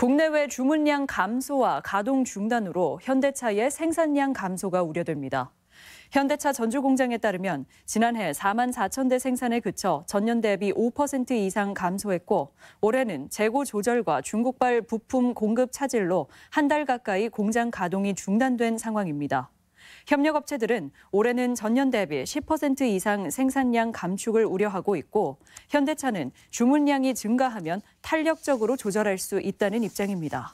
국내외 주문량 감소와 가동 중단으로 현대차의 생산량 감소가 우려됩니다. 현대차 전주 공장에 따르면 지난해 4만 4천 대 생산에 그쳐 전년 대비 5% 이상 감소했고 올해는 재고 조절과 중국발 부품 공급 차질로 한 달 가까이 공장 가동이 중단된 상황입니다. 협력업체들은 올해는 전년 대비 10% 이상 생산량 감축을 우려하고 있고 현대차는 주문량이 증가하면 탄력적으로 조절할 수 있다는 입장입니다.